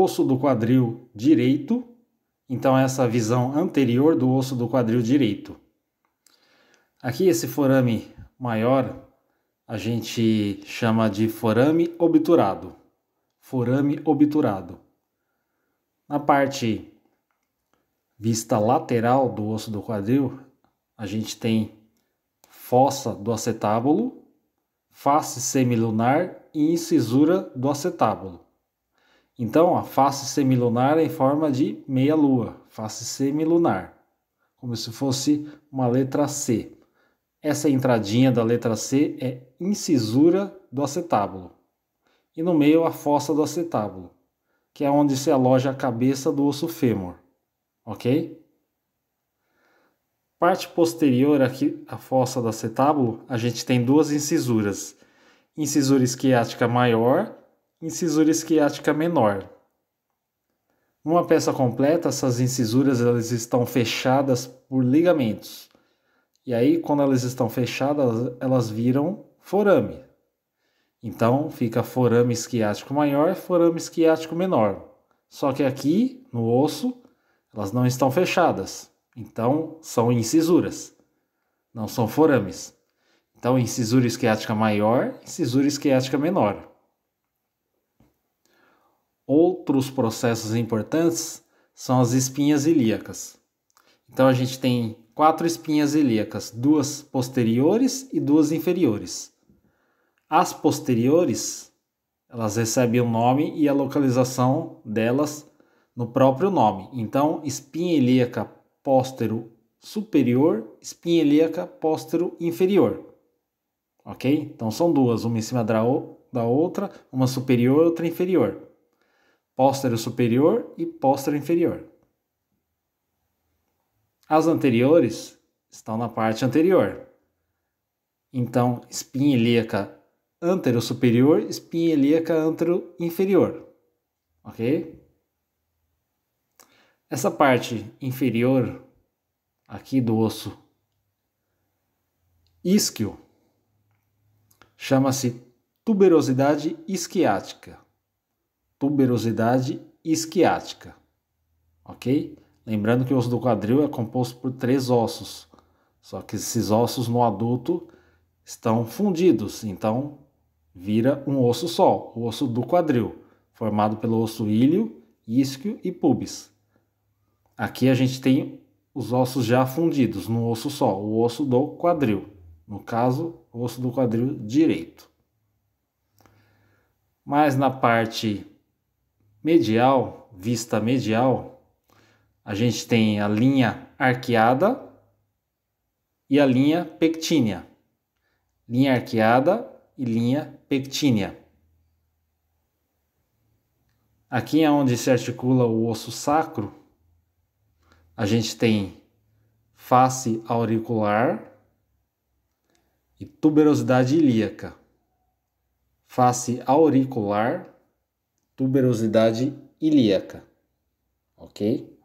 osso do quadril direito, então essa visão anterior do osso do quadril direito. Aqui esse forame maior a gente chama de forame obturado. Forame obturado. Na parte vista lateral do osso do quadril, a gente tem fossa do acetábulo, face semilunar e incisura do acetábulo. Então, a face semilunar é em forma de meia-lua. face semilunar, como se fosse uma letra C. Essa entradinha da letra C é incisura do acetábulo. E no meio, a fossa do acetábulo, que é onde se aloja a cabeça do osso fêmur. Ok? Parte posterior aqui, a fossa do acetábulo, a gente tem duas incisuras. Incisura esquiática maior incisura esquiática é menor. Numa peça completa, essas incisuras elas estão fechadas por ligamentos. E aí, quando elas estão fechadas, elas viram forame. Então, fica forame esquiático maior, forame esquiático menor. Só que aqui, no osso, elas não estão fechadas. Então, são incisuras, não são forames. Então, incisura esquiática maior, incisura esquiática menor. Outros processos importantes são as espinhas ilíacas. Então a gente tem quatro espinhas ilíacas, duas posteriores e duas inferiores. As posteriores, elas recebem o nome e a localização delas no próprio nome. Então, espinha ilíaca póstero superior, espinha ilíaca póstero inferior. Ok? Então são duas, uma em cima da outra, uma superior, outra inferior póstero superior e póstero inferior. As anteriores estão na parte anterior. Então, espinha ilíaca antero superior, espinha ilíaca antero inferior. Ok? Essa parte inferior aqui do osso isquio chama-se tuberosidade isquiática tuberosidade isquiática, ok? Lembrando que o osso do quadril é composto por três ossos, só que esses ossos no adulto estão fundidos, então vira um osso só, o osso do quadril, formado pelo osso ilho, isquio e pubis. Aqui a gente tem os ossos já fundidos no osso só, o osso do quadril, no caso, o osso do quadril direito. Mas na parte medial, vista medial, a gente tem a linha arqueada e a linha pectínea. Linha arqueada e linha pectínea. Aqui é onde se articula o osso sacro. A gente tem face auricular e tuberosidade ilíaca. Face auricular tuberosidade ilíaca, ok?